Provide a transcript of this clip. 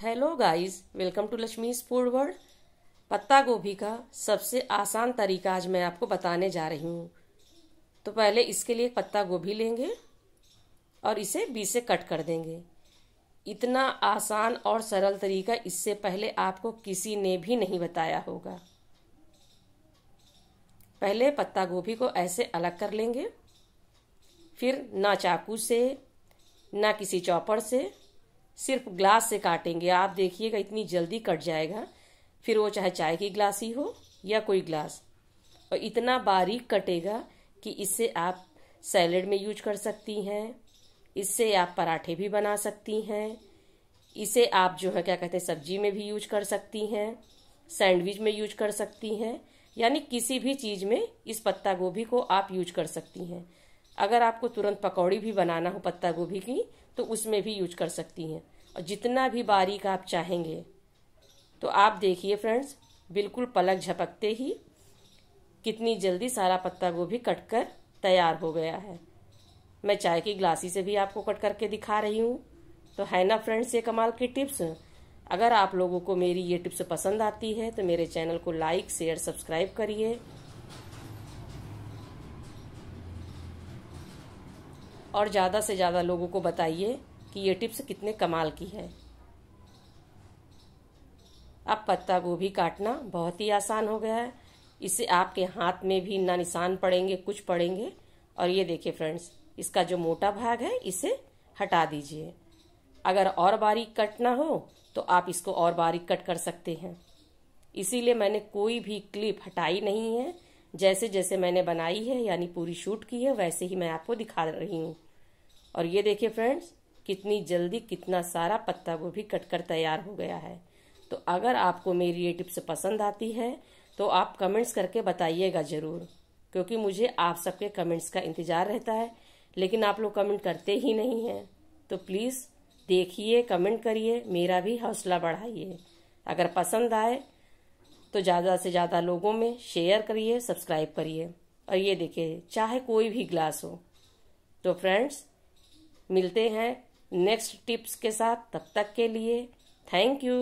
hello guys welcome to Lakshmi's food world पत्ता गोभी का सबसे आसान तरीका आज मैं आपको बताने जा रही हूँ तो पहले इसके लिए पत्ता गोभी लेंगे और इसे बीच से कट कर देंगे इतना आसान और सरल तरीका इससे पहले आपको किसी ने भी नहीं बताया होगा पहले पत्ता गोभी को ऐसे अलग कर लेंगे फिर ना चाकू से ना किसी चौपड़ से सिर्फ ग्लास से काटेंगे आप देखिएगा इतनी जल्दी कट जाएगा फिर वो चाहे चाय की ग्लास ही हो या कोई ग्लास और इतना बारीक कटेगा कि इससे आप सैलड में यूज कर सकती हैं इससे आप पराठे भी बना सकती हैं इसे आप जो है क्या कहते हैं सब्जी में भी यूज कर सकती हैं सैंडविच में यूज कर सकती हैं यानी किसी भी चीज़ में इस पत्ता गोभी को आप यूज कर सकती हैं अगर आपको तुरंत पकौड़ी भी बनाना हो पत्ता गोभी की तो उसमें भी यूज कर सकती हैं और जितना भी बारीक आप चाहेंगे तो आप देखिए फ्रेंड्स बिल्कुल पलक झपकते ही कितनी जल्दी सारा पत्ता गोभी कट कर तैयार हो गया है मैं चाय की ग्लासी से भी आपको कट करके दिखा रही हूँ तो है ना फ्रेंड्स ये कमाल की टिप्स अगर आप लोगों को मेरी ये टिप्स पसंद आती है तो मेरे चैनल को लाइक शेयर सब्सक्राइब करिए और ज़्यादा से ज़्यादा लोगों को बताइए कि ये टिप्स कितने कमाल की है अब पत्ता गोभी काटना बहुत ही आसान हो गया है इससे आपके हाथ में भी ना निशान पड़ेंगे कुछ पड़ेंगे और ये देखिए फ्रेंड्स इसका जो मोटा भाग है इसे हटा दीजिए अगर और बारीक कटना हो तो आप इसको और बारीक कट कर सकते हैं इसीलिए मैंने कोई भी क्लिप हटाई नहीं है जैसे जैसे मैंने बनाई है यानी पूरी शूट की है वैसे ही मैं आपको दिखा रही हूँ और ये देखिए फ्रेंड्स कितनी जल्दी कितना सारा पत्ता गोभी कट कर तैयार हो गया है तो अगर आपको मेरी ये टिप्स पसंद आती है तो आप कमेंट्स करके बताइएगा ज़रूर क्योंकि मुझे आप सबके कमेंट्स का इंतज़ार रहता है लेकिन आप लोग कमेंट करते ही नहीं हैं तो प्लीज़ देखिए कमेंट करिए मेरा भी हौसला बढ़ाइए अगर पसंद आए तो ज़्यादा से ज़्यादा लोगों में शेयर करिए सब्सक्राइब करिए और ये देखिए चाहे कोई भी ग्लास हो तो फ्रेंड्स मिलते हैं नेक्स्ट टिप्स के साथ तब तक के लिए थैंक यू